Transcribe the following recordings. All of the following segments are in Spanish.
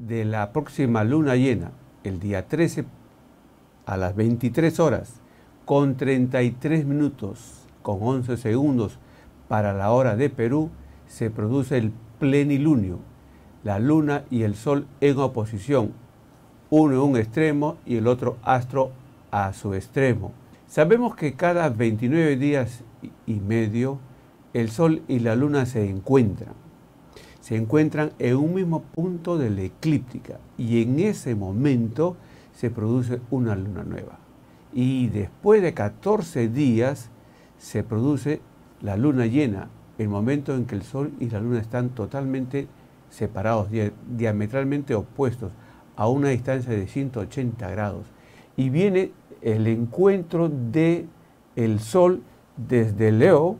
de la próxima luna llena, el día 13 a las 23 horas, con 33 minutos, con 11 segundos para la hora de Perú, se produce el plenilunio, la luna y el sol en oposición, uno en un extremo y el otro astro a su extremo. Sabemos que cada 29 días y medio el sol y la luna se encuentran se encuentran en un mismo punto de la eclíptica y en ese momento se produce una luna nueva. Y después de 14 días se produce la luna llena, el momento en que el Sol y la luna están totalmente separados, diametralmente opuestos, a una distancia de 180 grados. Y viene el encuentro de el Sol desde Leo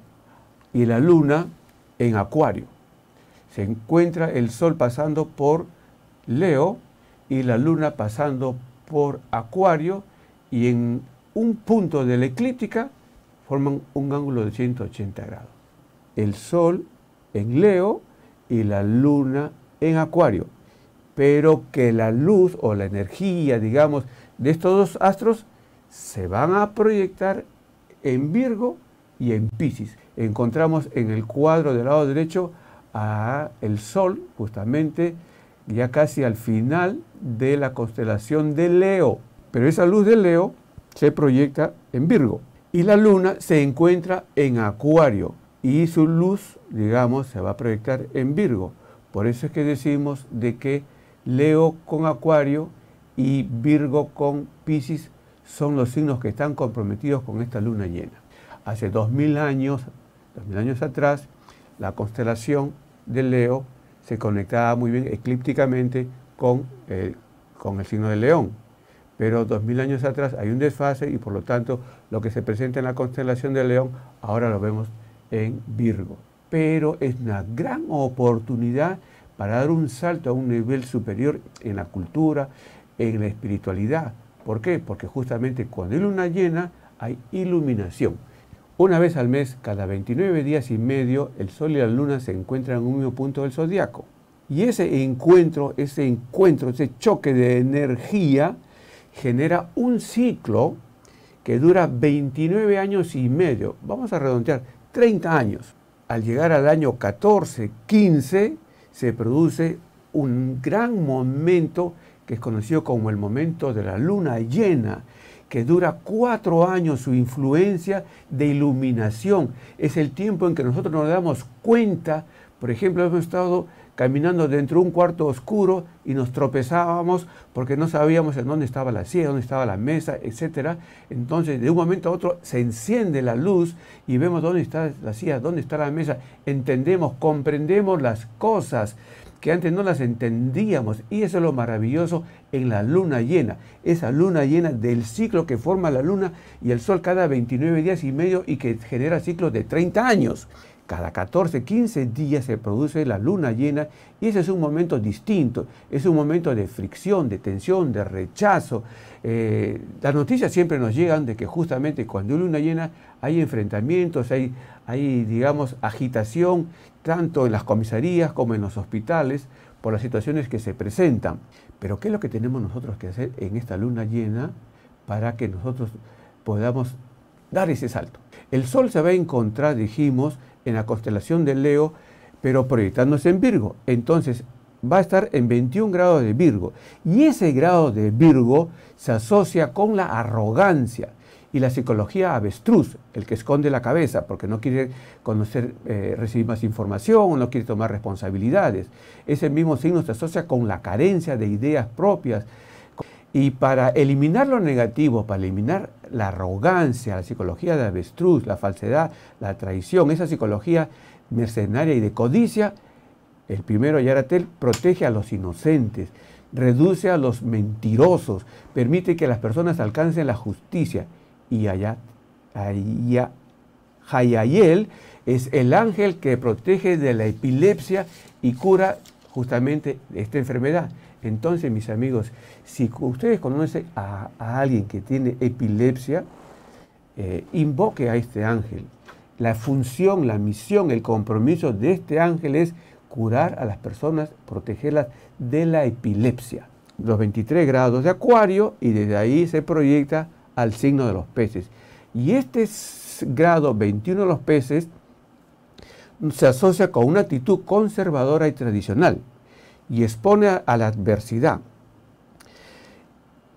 y la luna en Acuario se encuentra el Sol pasando por Leo y la Luna pasando por Acuario y en un punto de la eclíptica forman un ángulo de 180 grados. El Sol en Leo y la Luna en Acuario. Pero que la luz o la energía, digamos, de estos dos astros se van a proyectar en Virgo y en Pisces. Encontramos en el cuadro del lado derecho a el Sol, justamente ya casi al final de la constelación de Leo. Pero esa luz de Leo se proyecta en Virgo y la luna se encuentra en Acuario y su luz, digamos, se va a proyectar en Virgo. Por eso es que decimos de que Leo con Acuario y Virgo con Piscis son los signos que están comprometidos con esta luna llena. Hace 2000 años, 2000 años atrás, la constelación de Leo se conectaba muy bien eclípticamente con, eh, con el signo de León. Pero dos mil años atrás hay un desfase y por lo tanto lo que se presenta en la constelación de León ahora lo vemos en Virgo. Pero es una gran oportunidad para dar un salto a un nivel superior en la cultura, en la espiritualidad. ¿Por qué? Porque justamente cuando hay luna llena hay iluminación. Una vez al mes, cada 29 días y medio, el Sol y la Luna se encuentran en un mismo punto del zodiaco. Y ese encuentro, ese encuentro, ese choque de energía genera un ciclo que dura 29 años y medio, vamos a redondear, 30 años. Al llegar al año 14, 15, se produce un gran momento que es conocido como el momento de la luna llena, que dura cuatro años su influencia de iluminación. Es el tiempo en que nosotros nos damos cuenta, por ejemplo, hemos estado caminando dentro de un cuarto oscuro y nos tropezábamos porque no sabíamos en dónde estaba la silla, dónde estaba la mesa, etc. Entonces, de un momento a otro se enciende la luz y vemos dónde está la silla, dónde está la mesa. Entendemos, comprendemos las cosas que antes no las entendíamos. Y eso es lo maravilloso en la luna llena. Esa luna llena del ciclo que forma la luna y el sol cada 29 días y medio y que genera ciclos de 30 años. Cada 14, 15 días se produce la luna llena y ese es un momento distinto, es un momento de fricción, de tensión, de rechazo. Eh, las noticias siempre nos llegan de que justamente cuando hay luna llena hay enfrentamientos, hay, hay, digamos, agitación, tanto en las comisarías como en los hospitales, por las situaciones que se presentan. Pero ¿qué es lo que tenemos nosotros que hacer en esta luna llena para que nosotros podamos dar ese salto? El Sol se va a encontrar, dijimos, en la constelación de Leo, pero proyectándose en Virgo. Entonces va a estar en 21 grados de Virgo. Y ese grado de Virgo se asocia con la arrogancia y la psicología avestruz, el que esconde la cabeza porque no quiere conocer, eh, recibir más información, no quiere tomar responsabilidades. Ese mismo signo se asocia con la carencia de ideas propias, y para eliminar lo negativo, para eliminar la arrogancia, la psicología de avestruz, la falsedad, la traición, esa psicología mercenaria y de codicia, el primero Yaratel protege a los inocentes, reduce a los mentirosos, permite que las personas alcancen la justicia. Y allá, es el ángel que protege de la epilepsia y cura justamente esta enfermedad. Entonces, mis amigos, si ustedes conocen a, alguien que tiene epilepsia, eh, invoque a este ángel. La función, la misión, el compromiso de este ángel es curar a las personas, protegerlas de la epilepsia. Los 23 grados de acuario y desde ahí se proyecta al signo de los peces. Y este grado 21 de los peces mm, se asocia con una actitud conservadora y tradicional y expone a la adversidad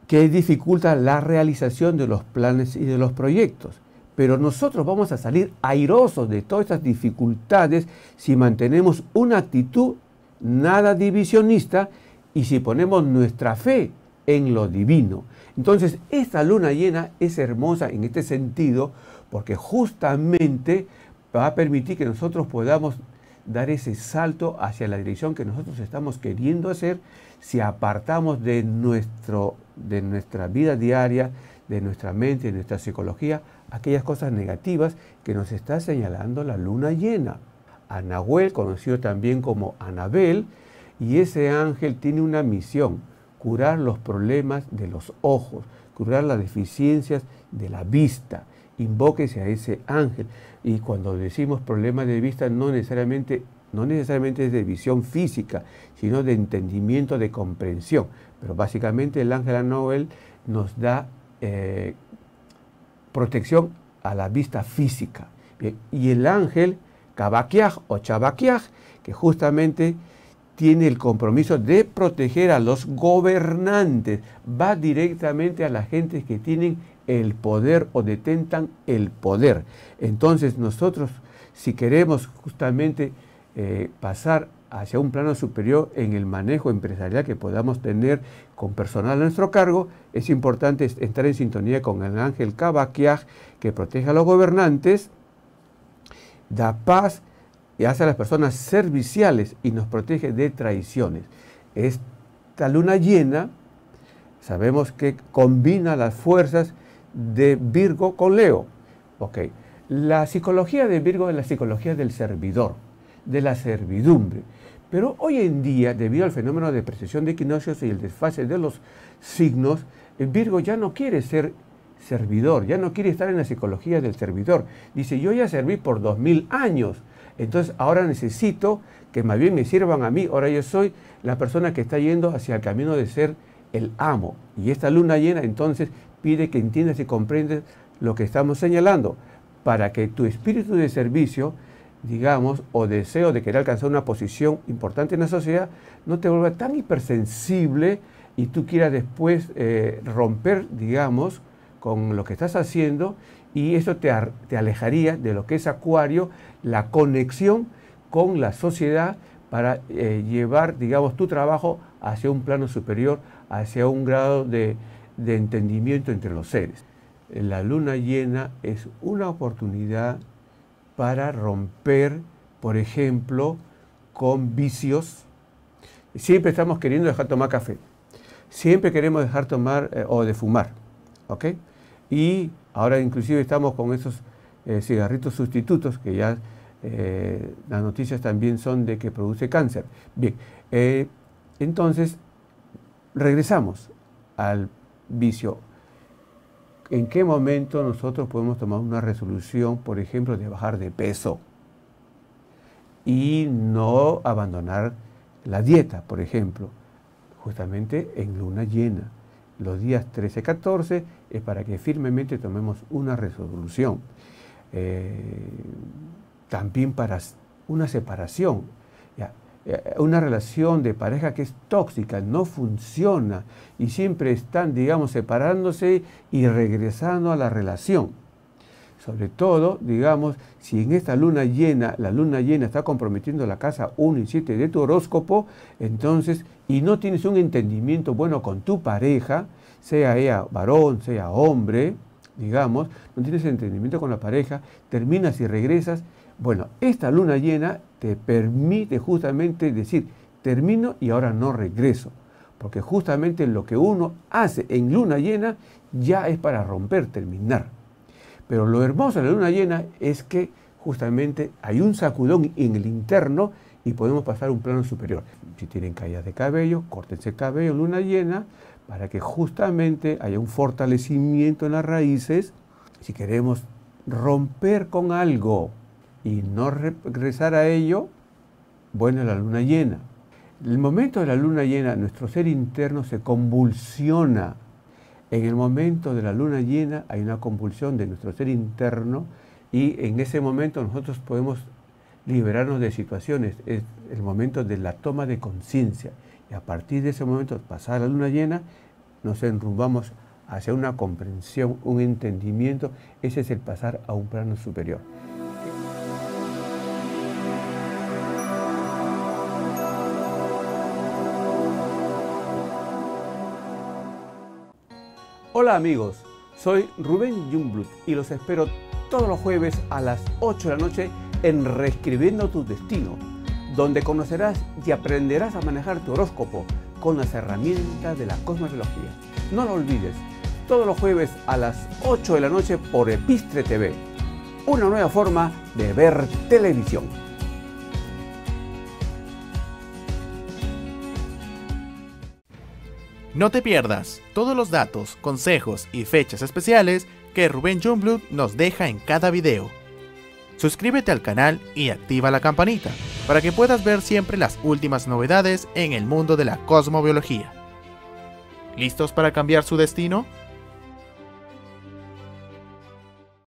que dificulta la realización de los planes y de los proyectos. Pero nosotros vamos a salir airosos de todas estas dificultades si mantenemos una actitud nada divisionista y si ponemos nuestra fe en lo divino. Entonces, esta luna llena es hermosa en este sentido porque justamente va a permitir que nosotros podamos dar ese salto hacia la dirección que nosotros estamos queriendo hacer si apartamos de, nuestra vida diaria, de nuestra mente, de nuestra psicología, aquellas cosas negativas que nos está señalando la luna llena. Anahuel, conocido también como Anabel, y ese ángel tiene una misión, curar los problemas de los ojos, curar las deficiencias de la vista invóquese a ese ángel. Y cuando decimos problemas de vista, no necesariamente, no necesariamente es de visión física, sino de entendimiento, de comprensión. Pero básicamente el ángel Noel nos da eh, protección a la vista física. Y el ángel Kabakiaj o chabaquiaj que justamente tiene el compromiso de proteger a los gobernantes, va directamente a las gentes que tienen el poder o detentan el poder. Entonces nosotros, si queremos justamente eh, pasar hacia un plano superior en el manejo empresarial que podamos tener con personal a nuestro cargo, es importante estar en sintonía con el ángel Kabakiaj que protege a los gobernantes, da paz y hace a las personas serviciales y nos protege de traiciones. Esta luna llena sabemos que combina las fuerzas de Virgo con Leo. Ok, la psicología de Virgo es la psicología del servidor, de la servidumbre. Pero hoy en día, debido al fenómeno de precesión de equinoccios y el desfase de los signos, Virgo ya no quiere ser servidor, ya no quiere estar en la psicología del servidor. Dice, yo ya serví por dos mil años, entonces ahora necesito que más bien me sirvan a mí, ahora yo soy la persona que está yendo hacia el camino de ser el amo. Y esta luna llena entonces pide que entiendas y comprendas lo que estamos señalando, para que tu espíritu de servicio, digamos, o deseo de querer alcanzar una posición importante en la sociedad, no te vuelva tan hipersensible y tú quieras después eh, romper, digamos, con lo que estás haciendo y eso te, alejaría de lo que es Acuario, la conexión con la sociedad para eh, llevar, digamos, tu trabajo hacia un plano superior, hacia un grado de, entendimiento entre los seres. La luna llena es una oportunidad para romper, por ejemplo, con vicios. Siempre estamos queriendo dejar tomar café. Siempre queremos dejar tomar eh, o de fumar. ¿Ok? Y ahora inclusive estamos con esos eh, cigarritos sustitutos que ya eh, las noticias también son de que produce cáncer. Bien, entonces regresamos al vicio. ¿En qué momento nosotros podemos tomar una resolución, por ejemplo, de bajar de peso y no abandonar la dieta, por ejemplo? Justamente en luna llena. Los días 13 y 14 es para que firmemente tomemos una resolución. Eh, también para una separación eh, una relación de pareja que es tóxica, no funciona y siempre están, digamos, separándose y regresando a la relación. Sobre todo, digamos, si en esta luna llena, la luna llena está comprometiendo la casa 1 y 7 de tu horóscopo, entonces, y no tienes un entendimiento bueno con tu pareja, sea ella varón, sea hombre, digamos, no tienes entendimiento con la pareja, terminas y regresas. Bueno, esta luna llena te permite justamente decir, termino y ahora no regreso. Porque justamente lo que uno hace en luna llena ya es para romper, terminar. Pero lo hermoso de la luna llena es que justamente hay un sacudón en el interno y podemos pasar a un plano superior. Si tienen caídas de cabello, córtense el cabello, luna llena, para que justamente haya un fortalecimiento en las raíces. Si queremos romper con algo, y no regresar a ello, bueno, la luna llena. El momento de la luna llena, nuestro ser interno se convulsiona. En el momento de la luna llena hay una convulsión de nuestro ser interno y en ese momento nosotros podemos liberarnos de situaciones. Es el momento de la toma de conciencia. Y a partir de ese momento, a la luna llena, nos enrumbamos hacia una comprensión, un entendimiento. Ese es el pasar a un plano superior. Hola amigos, soy Rubén Jungblut y los espero todos los jueves a las 8 de la noche en Reescribiendo tu Destino, donde conocerás y aprenderás a manejar tu horóscopo con las herramientas de la cosmología. No lo olvides, todos los jueves a las 8 de la noche por Epistre TV, una nueva forma de ver televisión. No te pierdas todos los datos, consejos y fechas especiales que Rubén Jungblut nos deja en cada video. Suscríbete al canal y activa la campanita para que puedas ver siempre las últimas novedades en el mundo de la cosmobiología. ¿Listos para cambiar su destino?